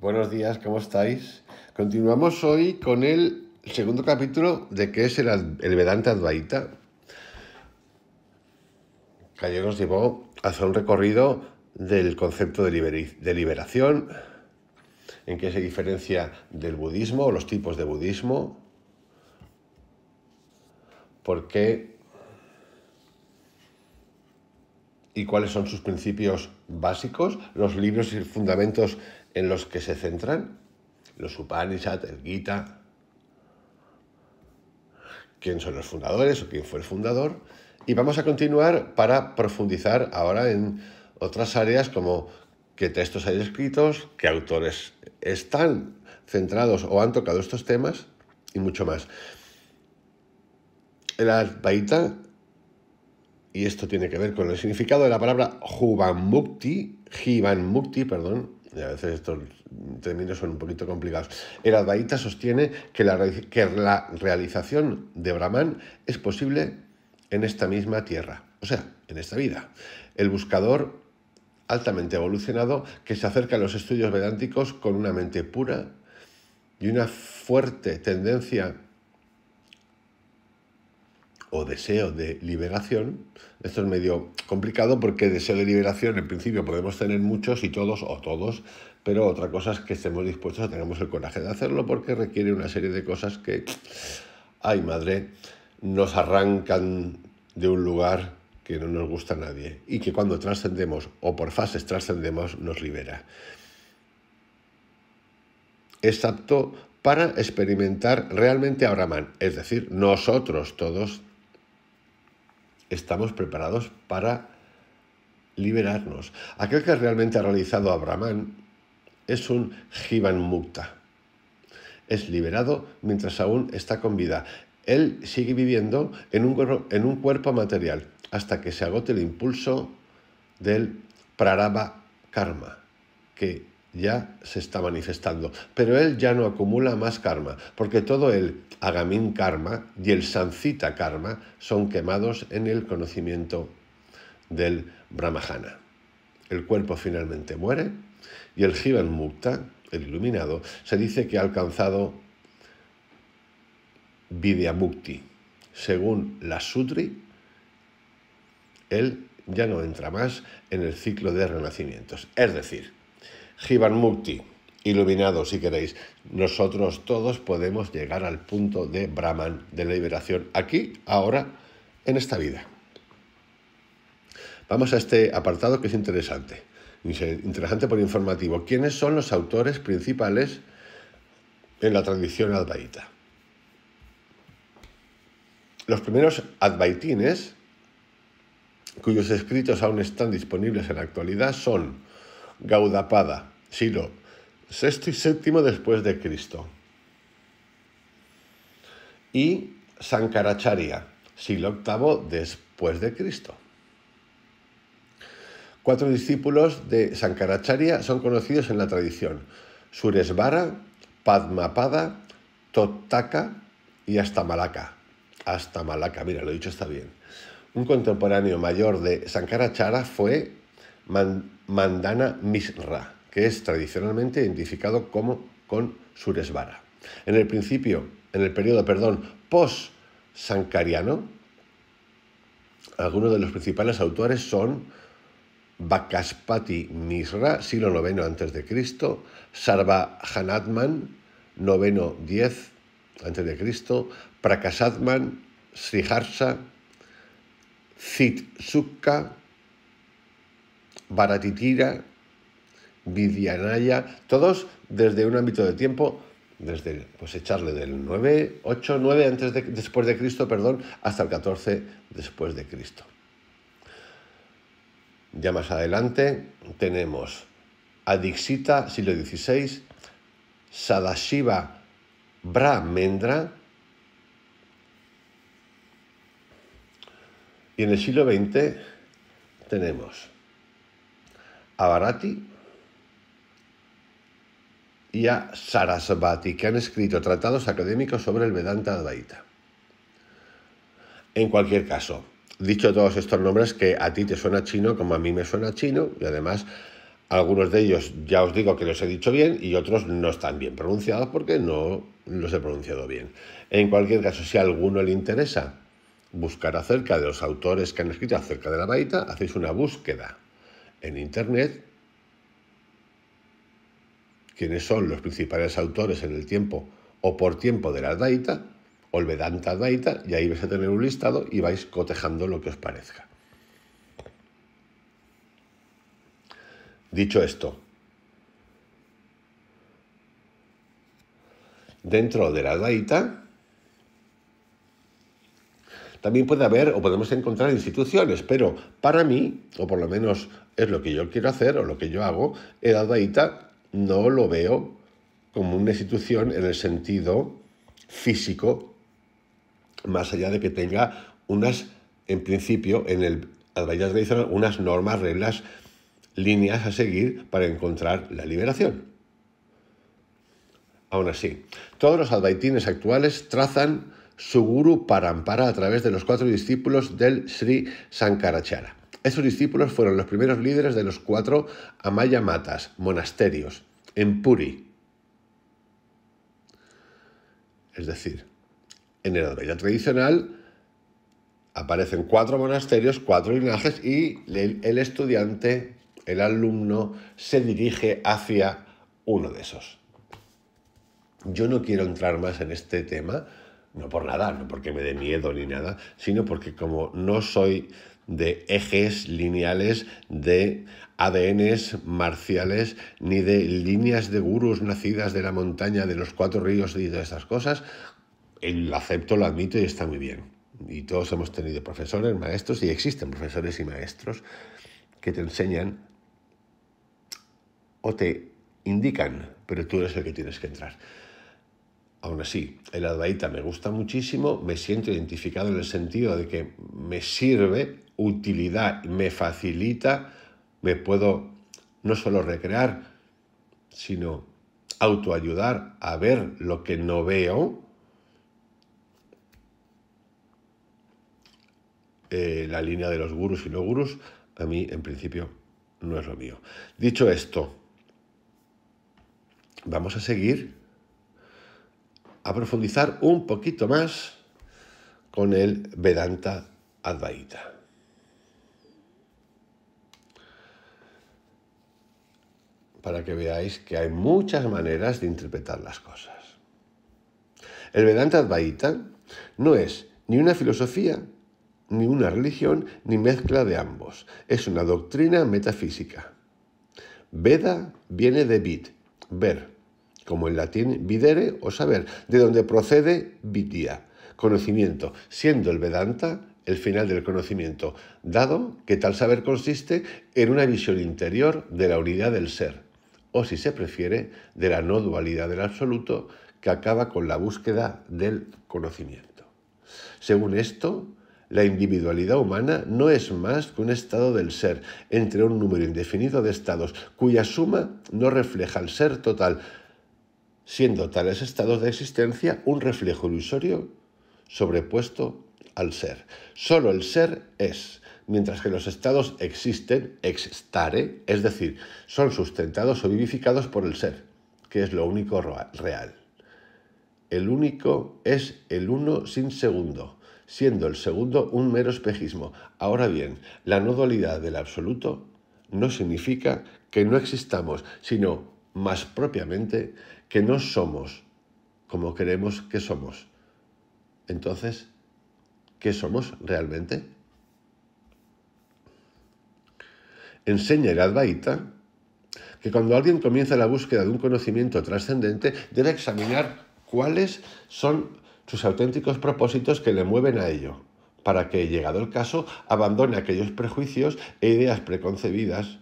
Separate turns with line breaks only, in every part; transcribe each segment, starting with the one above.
Buenos días, ¿cómo estáis? Continuamos hoy con el segundo capítulo de qué es el, Vedanta Advaita. Calle nos llevó a hacer un recorrido del concepto de, liberación, en qué se diferencia del budismo los tipos de budismo, por qué y cuáles son sus principios básicos, los libros y fundamentos en los que se centran los Upanishad, el Gita, quién son los fundadores o quién fue el fundador. Y vamos a continuar para profundizar ahora en otras áreas como qué textos hay escritos, qué autores están centrados o han tocado estos temas y mucho más. El Advaita, y esto tiene que ver con el significado de la palabra Jivan Mukti, perdón, a veces estos términos son un poquito complicados, el Advaita sostiene que la realización de Brahman es posible en esta misma tierra, o sea, en esta vida. El buscador altamente evolucionado que se acerca a los estudios vedánticos con una mente pura y una fuerte tendencia o deseo de liberación. Esto es medio complicado porque deseo de liberación en principio podemos tener muchos y todos o todos, pero otra cosa es que estemos dispuestos a tengamos el coraje de hacerlo porque requiere una serie de cosas que, ay madre, nos arrancan de un lugar que no nos gusta a nadie y que cuando trascendemos o por fases trascendemos nos libera. Es apto para experimentar realmente Abraham, es decir, nosotros todos estamos preparados para liberarnos. Aquel que realmente ha realizado Abraham es un Jivan Mukta. Es liberado mientras aún está con vida. Él sigue viviendo en un, cuerpo, en un cuerpo material hasta que se agote el impulso del praraba karma, que ya se está manifestando. Pero él ya no acumula más karma, porque todo el agamin karma y el sancita karma son quemados en el conocimiento del brahmajana. El cuerpo finalmente muere y el jivan mukta, el iluminado, se dice que ha alcanzado vidyamukti. Según la sutri, él ya no entra más en el ciclo de renacimientos. Es decir, Mukti, iluminado si queréis. Nosotros todos podemos llegar al punto de Brahman, de la liberación, aquí, ahora, en esta vida. Vamos a este apartado que es interesante. Interesante por informativo. ¿Quiénes son los autores principales en la tradición advaita? Los primeros advaitines, cuyos escritos aún están disponibles en la actualidad, son Gaudapada, siglo sexto y séptimo después de Cristo. Y Sankaracharya, siglo octavo después de Cristo. Cuatro discípulos de Sankaracharya son conocidos en la tradición: Suresvara, Padmapada, Tottaka y Hasta Malaka, mira, lo dicho está bien. Un contemporáneo mayor de Sankarachara fue Mandana Misra, que es tradicionalmente identificado como con Suresvara. En el principio, en el periodo, perdón, post-sankariano, algunos de los principales autores son Bakaspati Misra, siglo IX a.C., Hanatman noveno 10 a.C., Prakasatman, Sriharsa, sukka Baratitira, Vidyanaya, todos desde un ámbito de tiempo, desde pues echarle del 9, 8, 9 antes de, después de Cristo, perdón, hasta el 14 después de Cristo. Ya más adelante tenemos Adixita, siglo XVI, Sadashiva Brahmendra, y en el siglo XX tenemos a Barati y a Sarasvati, que han escrito tratados académicos sobre el Vedanta Advaita. En cualquier caso, dicho todos estos nombres que a ti te suena chino como a mí me suena chino, y además algunos de ellos ya os digo que los he dicho bien y otros no están bien pronunciados porque no los he pronunciado bien. En cualquier caso, si a alguno le interesa buscar acerca de los autores que han escrito acerca de la baita, hacéis una búsqueda en Internet quienes son los principales autores en el tiempo o por tiempo de la Daita o el Daita, y ahí vais a tener un listado y vais cotejando lo que os parezca. Dicho esto, dentro de la Daita también puede haber o podemos encontrar instituciones, pero para mí, o por lo menos es lo que yo quiero hacer o lo que yo hago, el Advaita no lo veo como una institución en el sentido físico, más allá de que tenga unas, en principio, en el Advaita tradicional, unas normas, reglas, líneas a seguir para encontrar la liberación. Aún así, todos los advaitines actuales trazan su guru amparar a través de los cuatro discípulos del Sri Sankarachara. Esos discípulos fueron los primeros líderes de los cuatro Amayamatas, monasterios, en Puri. Es decir, en el Advaita tradicional aparecen cuatro monasterios, cuatro linajes y el estudiante, el alumno, se dirige hacia uno de esos. Yo no quiero entrar más en este tema, no por nada, no porque me dé miedo ni nada, sino porque como no soy de ejes lineales de ADNs marciales, ni de líneas de gurús nacidas de la montaña, de los cuatro ríos y de esas cosas. Lo acepto, lo admito y está muy bien. Y todos hemos tenido profesores, maestros, y existen profesores y maestros que te enseñan o te indican, pero tú eres el que tienes que entrar. Aún así, el Advaita me gusta muchísimo, me siento identificado en el sentido de que me sirve, utilidad, me facilita, me puedo no solo recrear, sino autoayudar a ver lo que no veo. Eh, la línea de los gurus y no gurus, a mí en principio no es lo mío. Dicho esto, vamos a seguir a profundizar un poquito más con el Vedanta Advaita. Para que veáis que hay muchas maneras de interpretar las cosas. El Vedanta Advaita no es ni una filosofía, ni una religión, ni mezcla de ambos. Es una doctrina metafísica. Veda viene de vid, ver, como en latín videre o saber, de donde procede vidia, conocimiento, siendo el Vedanta el final del conocimiento, dado que tal saber consiste en una visión interior de la unidad del ser, o si se prefiere, de la no dualidad del absoluto que acaba con la búsqueda del conocimiento. Según esto, la individualidad humana no es más que un estado del ser entre un número indefinido de estados cuya suma no refleja el ser total, siendo tales estados de existencia un reflejo ilusorio sobrepuesto al ser. Solo el ser es, mientras que los estados existen, existare, es decir, son sustentados o vivificados por el ser, que es lo único real. El único es el uno sin segundo, siendo el segundo un mero espejismo. Ahora bien, la no dualidad del absoluto no significa que no existamos, sino más propiamente que no somos como queremos que somos. Entonces, ¿qué somos realmente? Enseña el Advaita que cuando alguien comienza la búsqueda de un conocimiento trascendente, debe examinar cuáles son sus auténticos propósitos que le mueven a ello, para que, llegado el caso, abandone aquellos prejuicios e ideas preconcebidas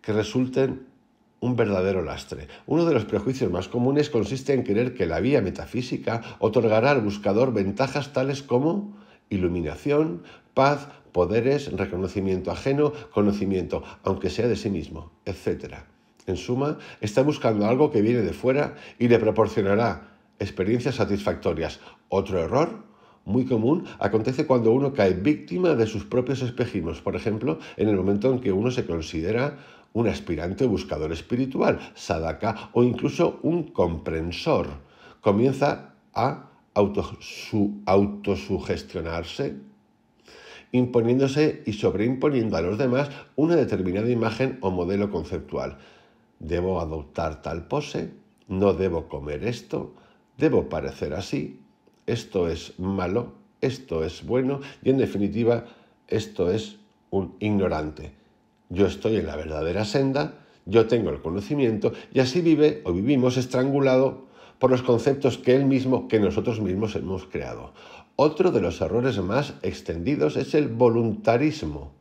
que resulten un verdadero lastre. Uno de los prejuicios más comunes consiste en creer que la vía metafísica otorgará al buscador ventajas tales como iluminación, paz, poderes, reconocimiento ajeno, conocimiento, aunque sea de sí mismo, etc. En suma, está buscando algo que viene de fuera y le proporcionará experiencias satisfactorias. Otro error muy común acontece cuando uno cae víctima de sus propios espejismos, por ejemplo, en el momento en que uno se considera un aspirante buscador espiritual, sadaka o incluso un comprensor. Comienza a autosugestionarse, imponiéndose y sobreimponiendo a los demás una determinada imagen o modelo conceptual. ¿Debo adoptar tal pose? ¿No debo comer esto? ¿Debo parecer así? ¿Esto es malo? ¿Esto es bueno? Y en definitiva, esto es un ignorante yo estoy en la verdadera senda, yo tengo el conocimiento y así vive o vivimos estrangulado por los conceptos que él mismo, que nosotros mismos hemos creado. Otro de los errores más extendidos es el voluntarismo.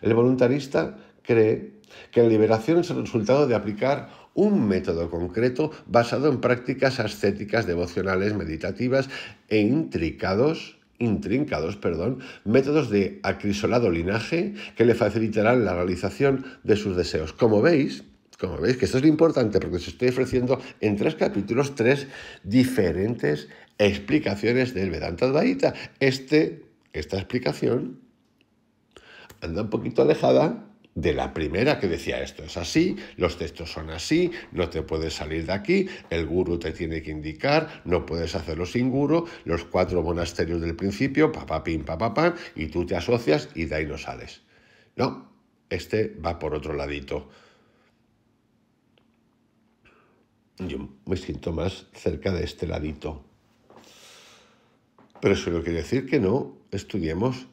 El voluntarista cree que la liberación es el resultado de aplicar un método concreto basado en prácticas ascéticas, devocionales, meditativas e intricados intrincados perdón, métodos de acrisolado linaje que le facilitarán la realización de sus deseos. Como veis, como veis, que esto es lo importante porque os estoy ofreciendo en tres capítulos tres diferentes explicaciones del Vedanta Advaita. Este, esta explicación anda un poquito alejada de la primera que decía esto es así, los textos son así, no te puedes salir de aquí, el gurú te tiene que indicar, no puedes hacerlo sin gurú, los cuatro monasterios del principio, papá pim, y tú te asocias y de ahí no sales. No, este va por otro ladito. Yo me siento más cerca de este ladito. Pero eso no quiere decir que no estudiemos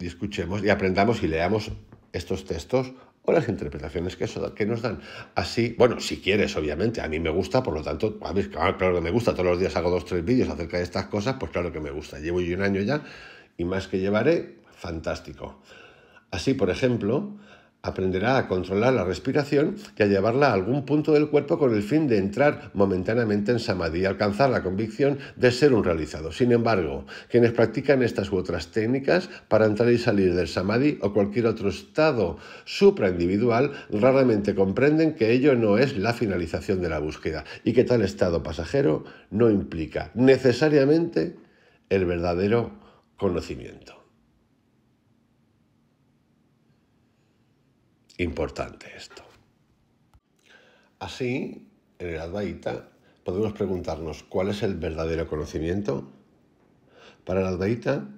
y escuchemos y aprendamos y leamos estos textos o las interpretaciones que, nos dan. Así, bueno, si quieres, obviamente, a mí me gusta, por lo tanto, claro que me gusta, todos los días hago dos, tres vídeos acerca de estas cosas, pues claro que me gusta. Llevo yo un año ya y más que llevaré, fantástico. Así, por ejemplo, aprenderá a controlar la respiración y a llevarla a algún punto del cuerpo con el fin de entrar momentáneamente en samadhi y alcanzar la convicción de ser un realizado. Sin embargo, quienes practican estas u otras técnicas para entrar y salir del samadhi o cualquier otro estado supraindividual raramente comprenden que ello no es la finalización de la búsqueda y que tal estado pasajero no implica necesariamente el verdadero conocimiento. Importante esto. Así, en el Advaita podemos preguntarnos cuál es el verdadero conocimiento. Para el Advaita,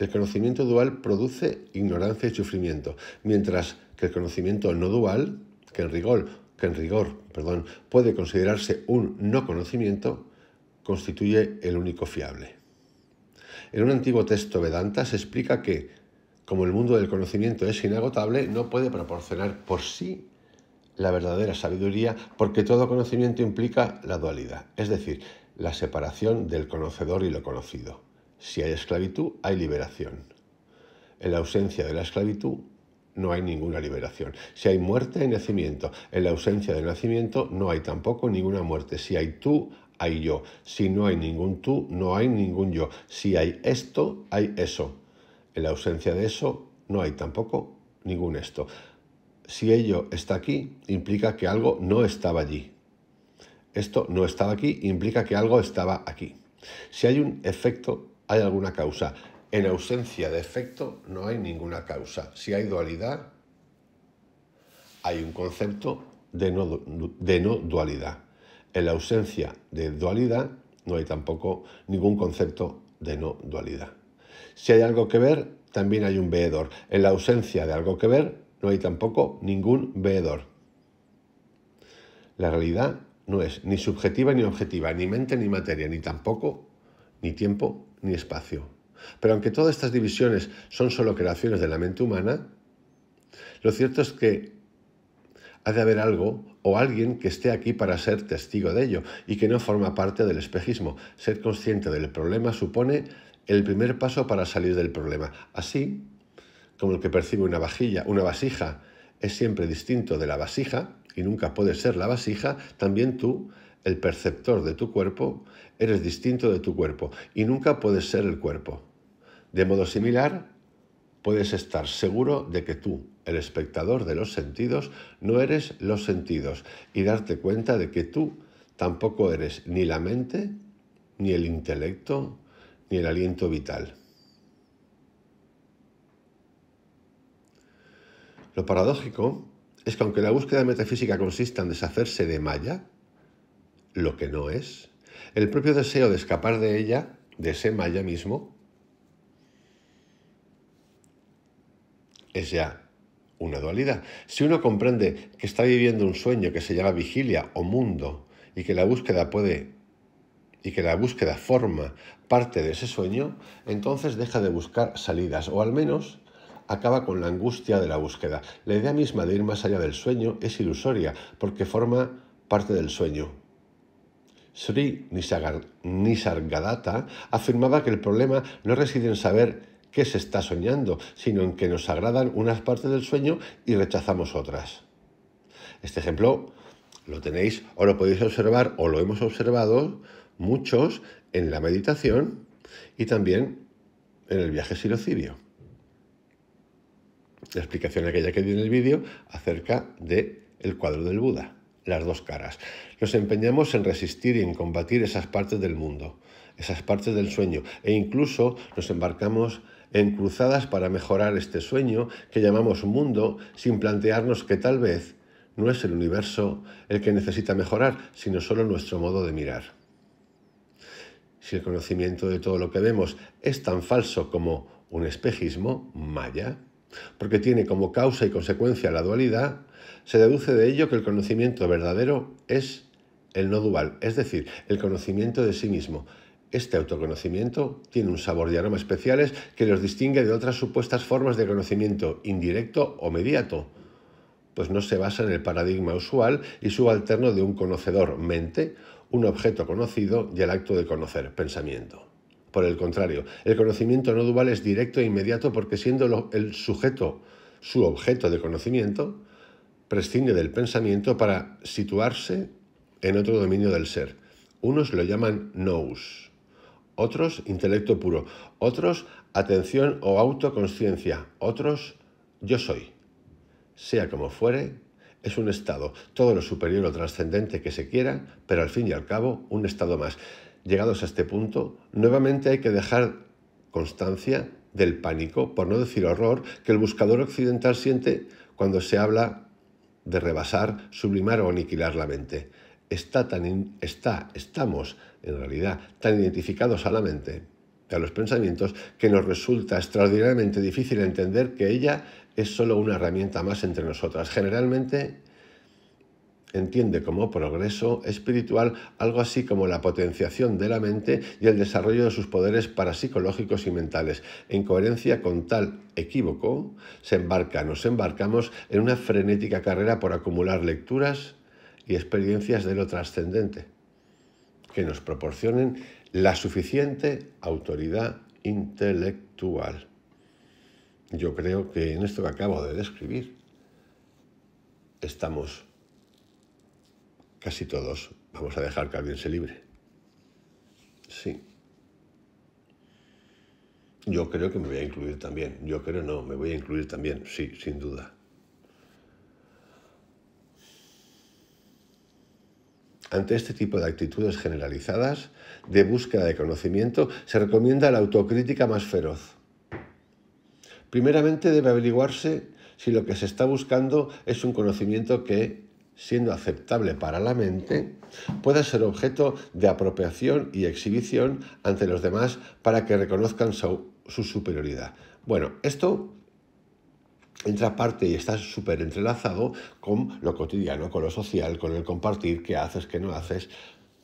el conocimiento dual produce ignorancia y sufrimiento, mientras que el conocimiento no dual, que en rigor, que en rigor perdón, puede considerarse un no conocimiento, constituye el único fiable. En un antiguo texto Vedanta se explica que como el mundo del conocimiento es inagotable, no puede proporcionar por sí la verdadera sabiduría, porque todo conocimiento implica la dualidad, es decir, la separación del conocedor y lo conocido. Si hay esclavitud, hay liberación. En la ausencia de la esclavitud, no hay ninguna liberación. Si hay muerte, hay nacimiento. En la ausencia de nacimiento, no hay tampoco ninguna muerte. Si hay tú, hay yo. Si no hay ningún tú, no hay ningún yo. Si hay esto, hay eso. En la ausencia de eso, no hay tampoco ningún esto. Si ello está aquí, implica que algo no estaba allí. Esto no estaba aquí, implica que algo estaba aquí. Si hay un efecto, hay alguna causa. En ausencia de efecto, no hay ninguna causa. Si hay dualidad, hay un concepto de no, dualidad. En la ausencia de dualidad, no hay tampoco ningún concepto de no dualidad. Si hay algo que ver, también hay un veedor. En la ausencia de algo que ver, no hay tampoco ningún veedor. La realidad no es ni subjetiva ni objetiva, ni mente ni materia, ni tampoco ni tiempo ni espacio. Pero aunque todas estas divisiones son solo creaciones de la mente humana, lo cierto es que ha de haber algo o alguien que esté aquí para ser testigo de ello y que no forma parte del espejismo. Ser consciente del problema supone el primer paso para salir del problema. Así como el que percibe una vajilla, una vasija, es siempre distinto de la vasija y nunca puede ser la vasija, también tú, el perceptor de tu cuerpo, eres distinto de tu cuerpo y nunca puedes ser el cuerpo. De modo similar, puedes estar seguro de que tú, el espectador de los sentidos, no eres los sentidos y darte cuenta de que tú tampoco eres ni la mente, ni el intelecto, ni el aliento vital. Lo paradójico es que aunque la búsqueda metafísica consista en deshacerse de Maya, lo que no es, el propio deseo de escapar de ella, de ese Maya mismo, es ya una dualidad. Si uno comprende que está viviendo un sueño que se llama vigilia o mundo y que la búsqueda puede y que la búsqueda forma parte de ese sueño, entonces deja de buscar salidas o al menos acaba con la angustia de la búsqueda. La idea misma de ir más allá del sueño es ilusoria porque forma parte del sueño. Sri Nisargadatta afirmaba que el problema no reside en saber qué se está soñando, sino en que nos agradan unas partes del sueño y rechazamos otras. Este ejemplo lo tenéis o lo podéis observar o lo hemos observado muchos en la meditación y también en el viaje silocibio. La explicación aquella que di en el vídeo acerca de el cuadro del Buda, las dos caras. Nos empeñamos en resistir y en combatir esas partes del mundo, esas partes del sueño, e incluso nos embarcamos en cruzadas para mejorar este sueño que llamamos mundo sin plantearnos que tal vez no es el universo el que necesita mejorar, sino solo nuestro modo de mirar. Si el conocimiento de todo lo que vemos es tan falso como un espejismo, maya, porque tiene como causa y consecuencia la dualidad, se deduce de ello que el conocimiento verdadero es el no dual, es decir, el conocimiento de sí mismo. Este autoconocimiento tiene un sabor y aroma especiales que los distingue de otras supuestas formas de conocimiento indirecto o mediato, pues no se basa en el paradigma usual y subalterno de un conocedor mente un objeto conocido y el acto de conocer, pensamiento. Por el contrario, el conocimiento no dual es directo e inmediato porque siendo el sujeto su objeto de conocimiento, prescinde del pensamiento para situarse en otro dominio del ser. Unos lo llaman nous, otros intelecto puro, otros atención o autoconsciencia, otros yo soy. Sea como fuere, es un estado, todo lo superior o trascendente que se quiera, pero al fin y al cabo un estado más. Llegados a este punto, nuevamente hay que dejar constancia del pánico, por no decir horror, que el buscador occidental siente cuando se habla de rebasar, sublimar o aniquilar la mente. Está tan está, estamos, en realidad, tan identificados a la mente, a los pensamientos, que nos resulta extraordinariamente difícil entender que ella es solo una herramienta más entre nosotras. Generalmente entiende como progreso espiritual algo así como la potenciación de la mente y el desarrollo de sus poderes parapsicológicos y mentales. En coherencia con tal equívoco, se embarca, nos embarcamos en una frenética carrera por acumular lecturas y experiencias de lo trascendente, que nos proporcionen la suficiente autoridad intelectual yo creo que en esto que acabo de describir estamos casi todos. Vamos a dejar que alguien se libre. Sí. Yo creo que me voy a incluir también. Yo creo no, me voy a incluir también, sí, sin duda. Ante este tipo de actitudes generalizadas de búsqueda de conocimiento, se recomienda la autocrítica más feroz. Primeramente debe averiguarse si lo que se está buscando es un conocimiento que, siendo aceptable para la mente, pueda ser objeto de apropiación y exhibición ante los demás para que reconozcan su, superioridad. Bueno, esto entra parte y está súper entrelazado con lo cotidiano, con lo social, con el compartir, qué haces, qué no haces.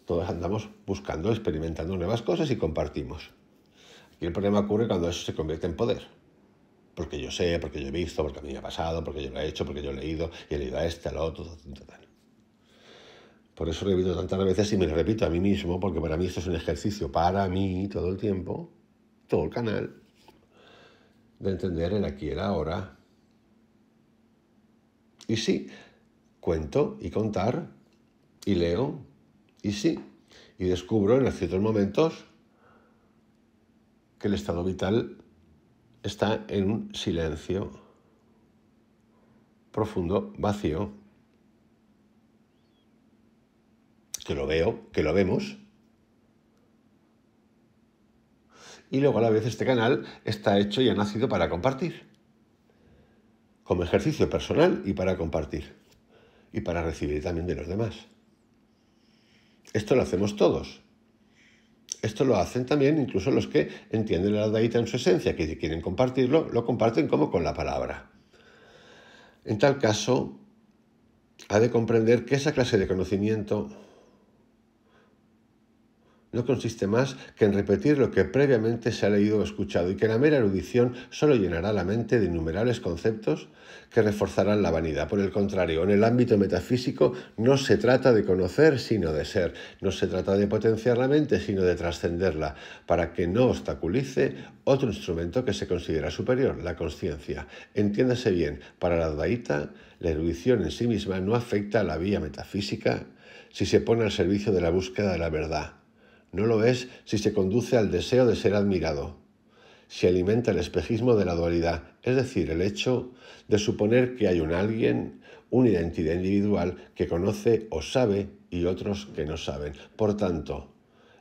Todos andamos buscando, experimentando nuevas cosas y compartimos. Aquí el problema ocurre cuando eso se convierte en poder porque yo sé, porque yo he visto, porque a mí me ha pasado, porque yo lo he hecho, porque yo he leído, y he leído a este, al otro, tal. Por eso repito tantas veces y me repito a mí mismo, porque para mí esto es un ejercicio, para mí, todo el tiempo, todo el canal, de entender el aquí y el ahora. Y sí, cuento y contar, y leo, y sí, y descubro en ciertos momentos que el estado vital está en un silencio profundo, vacío, que lo veo, que lo vemos. Y luego a la vez este canal está hecho y ha nacido para compartir, como ejercicio personal y para compartir, y para recibir también de los demás. Esto lo hacemos todos, esto lo hacen también incluso los que entienden la daíta en su esencia, que si quieren compartirlo, lo comparten como con la palabra. En tal caso, ha de comprender que esa clase de conocimiento no consiste más que en repetir lo que previamente se ha leído o escuchado y que la mera erudición solo llenará la mente de innumerables conceptos que reforzarán la vanidad. Por el contrario, en el ámbito metafísico no se trata de conocer sino de ser, no se trata de potenciar la mente sino de trascenderla, para que no obstaculice otro instrumento que se considera superior, la conciencia. Entiéndase bien, para la Daita, la erudición en sí misma no afecta a la vía metafísica si se pone al servicio de la búsqueda de la verdad no lo es si se conduce al deseo de ser admirado. Si alimenta el espejismo de la dualidad, es decir, el hecho de suponer que hay un alguien, una identidad individual que conoce o sabe y otros que no saben. Por tanto,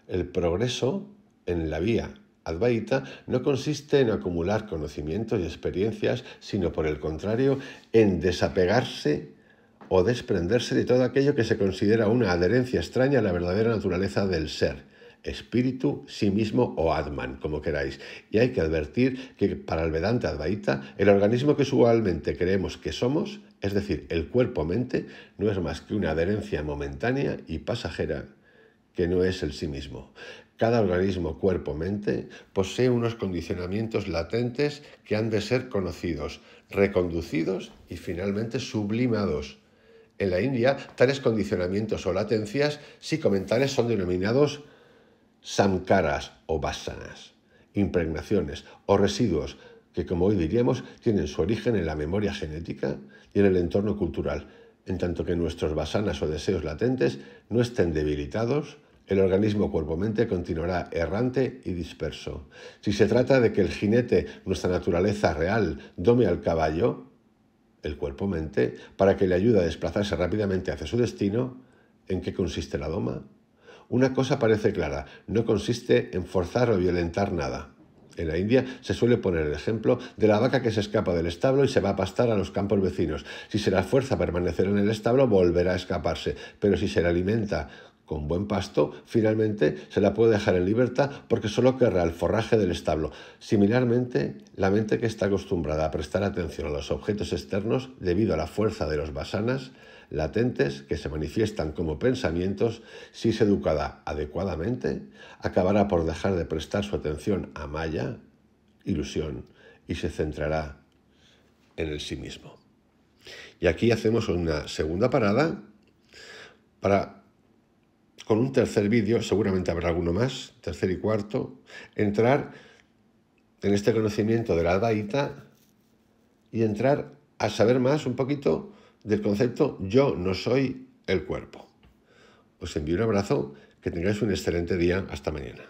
el progreso en la vía Advaita no consiste en acumular conocimientos y experiencias, sino por el contrario, en desapegarse o desprenderse de todo aquello que se considera una adherencia extraña a la verdadera naturaleza del ser espíritu, sí mismo o Atman, como queráis. Y hay que advertir que para el Vedanta Advaita, el organismo que usualmente creemos que somos, es decir, el cuerpo-mente, no es más que una adherencia momentánea y pasajera que no es el sí mismo. Cada organismo cuerpo-mente posee unos condicionamientos latentes que han de ser conocidos, reconducidos y finalmente sublimados. En la India, tales condicionamientos o latencias psicomentales son denominados sankaras o basanas, impregnaciones o residuos que, como hoy diríamos, tienen su origen en la memoria genética y en el entorno cultural, en tanto que nuestros basanas o deseos latentes no estén debilitados, el organismo cuerpo-mente continuará errante y disperso. Si se trata de que el jinete, nuestra naturaleza real, dome al caballo, el cuerpo-mente, para que le ayude a desplazarse rápidamente hacia su destino, ¿en qué consiste la doma? Una cosa parece clara, no consiste en forzar o violentar nada. En la India se suele poner el ejemplo de la vaca que se escapa del establo y se va a pastar a los campos vecinos. Si se la fuerza a permanecer en el establo, volverá a escaparse, pero si se la alimenta con buen pasto, finalmente se la puede dejar en libertad porque solo querrá el forraje del establo. Similarmente, la mente que está acostumbrada a prestar atención a los objetos externos debido a la fuerza de los basanas, latentes que se manifiestan como pensamientos, si es educada adecuadamente, acabará por dejar de prestar su atención a Maya, ilusión, y se centrará en el sí mismo. Y aquí hacemos una segunda parada para con un tercer vídeo, seguramente habrá alguno más, tercer y cuarto, entrar en este conocimiento de la albaíta y entrar a saber más un poquito del concepto yo no soy el cuerpo. Os envío un abrazo, que tengáis un excelente día, hasta mañana.